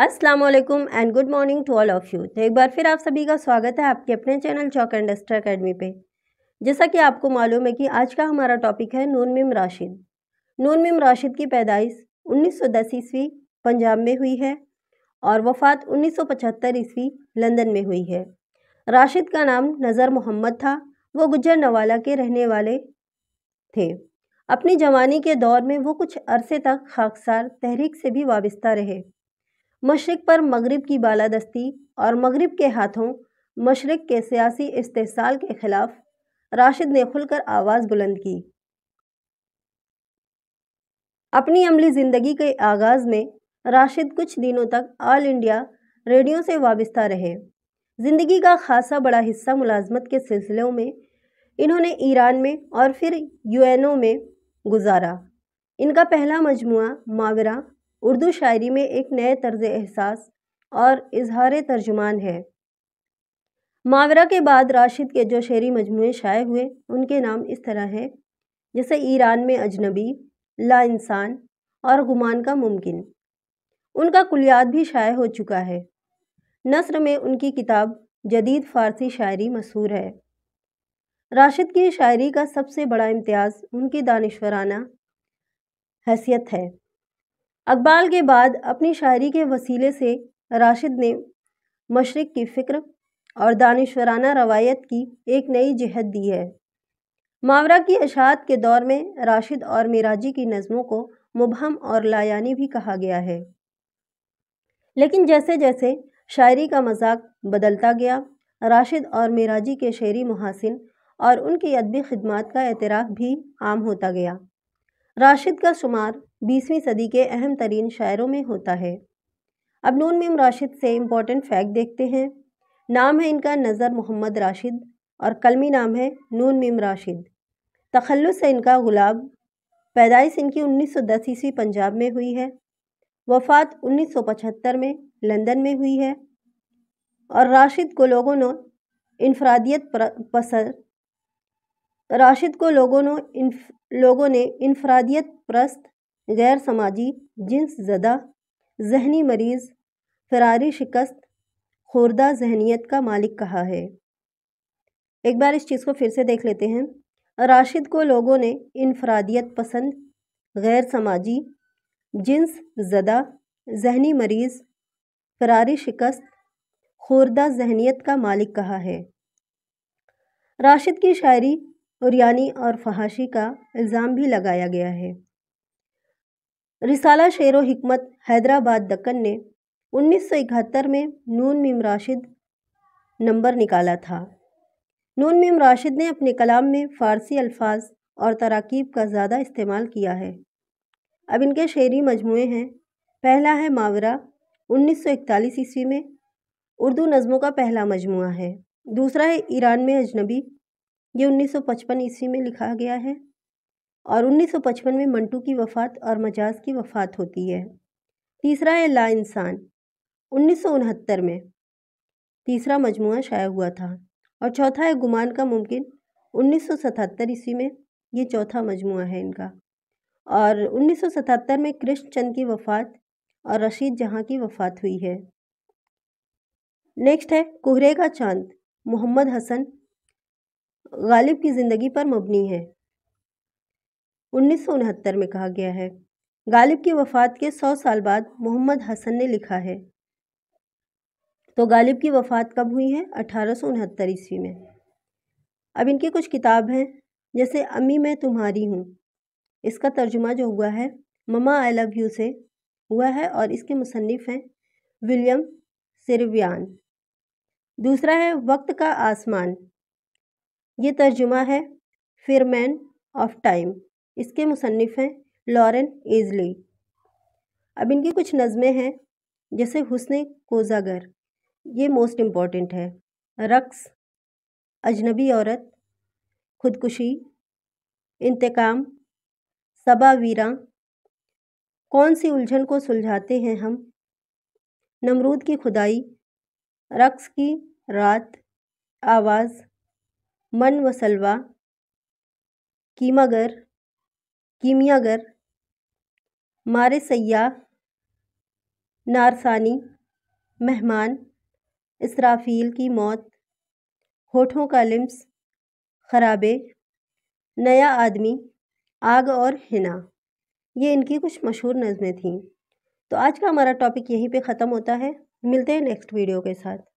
Aslam and good morning to all of you तो एक बार फिर आप सभी का स्वागत है आपके अपने channel chalk and duster academy पे जैसा कि आपको मालूम है कि आज का हमारा टॉपिक है नून मिम राशिद नून मिम राशिद की पैदाइश 1910 ईस्वी पंजाब में हुई है और वफात 1975 ईस्वी लंदन में हुई है राशिद का नाम नज़र मोहम्मद था वो गुजर नवाला के रहने वाले थे अपनी जवानी के दौर में वो कुछ अरसे तक खाकसार तहरीक से भी वाबस्ता रहे मशरक़ पर मगरब की बालादस्ती और मगरब के हाथों मशरक़ के सियासी इस्तेसाल के ख़िलाफ़ राशिद ने खुलकर आवाज़ बुलंद की अपनी अमली ज़िंदगी के आगाज़ में राशिद कुछ दिनों तक ऑल इंडिया रेडियो से वाबस्ता रहे ज़िंदगी का खासा बड़ा हिस्सा मुलाजमत के सिलसिलों में इन्होंने ईरान में और फिर यूएनओ में गुजारा इनका पहला मजमु मावरा उर्दू शायरी में एक नए तर्ज एहसास और इजहार तर्जुमान है मावरा के बाद राशिद के जो शेरी मजमू शाये हुए उनके नाम इस तरह हैं जैसे ईरान में अजनबी ला इंसान और गुमान का मुमकिन उनका कुलियात भी शाये हो चुका है नसर में उनकी किताब जदीद फ़ारसी शायरी मशहूर है राशिद की शायरी का सबसे बड़ा इम्तियाज़ उनकी दानश्वराना हैसियत है अकबाल के बाद अपनी शायरी के वसीले से राशिद ने मशरक़ की फ़िक्र और दानश्वराना रवायत की एक नई जहत दी है मावरा की अशात के दौर में राशिद और मिराजी की नज़मों को मुबहम और लायानी भी कहा गया है लेकिन जैसे जैसे शायरी का मजाक बदलता गया राशिद और मिराजी के शेरी मुहासिन और उनकी अदबी खदमात का एतराफ़ भी आम होता गया राशिद का शुमार बीसवीं सदी के अहम तरीन शायरों में होता है अब नून मेम राशिद से इम्पॉर्टेंट फैक्ट देखते हैं नाम है इनका नज़र मोहम्मद राशिद और कलमी नाम है नून मेम राशिद तखलस है इनका गुलाब पैदाइश इनकी 1910 ईस्वी पंजाब में हुई है वफात 1975 में लंदन में हुई है और राशिद को लोगों ने इनफरादियत पसर राशिद को लोगों ने लोगों ने इनफरादियत प्रस्त गैर समाजी जिन्स ज़दा जहनी मरीज़ फरारी शिकस्त खुरदा जहनीत का मालिक कहा है एक बार इस चीज़ को फिर से देख लेते हैं राशिद को लोगों ने इनफरादियत पसंद गैर समाजी जिन्स ज़दा जहनी मरीज़ फरारी शिकस्त खुरदा जहनीत का मालिक कहा है राशिद की शायरी उरियानी और फहाशी का इल्ज़ाम भी लगाया गया है रिसाला शेर विकमत हैदराबाद दक्कन ने 1971 में नून मीम राशिद नंबर निकाला था नून मीम राशिद ने अपने कलाम में फ़ारसी अल्फाज और तराकीब का ज़्यादा इस्तेमाल किया है अब इनके शेरी मजमू हैं पहला है मावरा 1941 ईस्वी में उर्दू नज़मों का पहला मजमु है दूसरा है ईरान में अजनबी ये 1955 ईस्वी में लिखा गया है और 1955 में मंटू की वफ़ात और मजाज की वफ़ात होती है तीसरा है ला इंसान उन्नीस में तीसरा मजमू शाया हुआ था और चौथा है गुमान का मुमकिन 1977 ईस्वी में ये चौथा मजमू है इनका और 1977 में कृष्ण चंद की वफ़ात और रशीद जहाँ की वफ़ात हुई है नेक्स्ट है कोहरे का चांद मोहम्मद हसन गालिब की ज़िंदगी पर मबनी है उन्नीस में कहा गया है गालिब की वफ़ात के सौ साल बाद मोहम्मद हसन ने लिखा है तो गालिब की वफ़ात कब हुई है अठारह ईस्वी में अब इनकी कुछ किताब हैं जैसे अम्मी मैं तुम्हारी हूँ इसका तर्जुमा जो हुआ है ममा आई लव यू से हुआ है और इसके मुसनफ़ हैं विलियम सिरवियान दूसरा है वक्त का आसमान ये तर्जुमा है फिरमैन ऑफ टाइम इसके मुसनफ़ हैं लॉरेन एजली अब इनकी कुछ नज़में हैं जैसे हुसन कोजागर ये मोस्ट इम्पॉर्टेंट है रक्स अजनबी औरत खुदकुशी इंतकाम सबा कौन सी उलझन को सुलझाते हैं हम नमरूद की खुदाई रक्स की रात आवाज़ मन व सलवा कीमागर कीमियागर मारे सैया नारसानी मेहमान इसराफ़ील की मौत होठों का लिम्स खराबे नया आदमी आग और हिना ये इनकी कुछ मशहूर नज़में थीं तो आज का हमारा टॉपिक यहीं पे ख़त्म होता है मिलते हैं नेक्स्ट वीडियो के साथ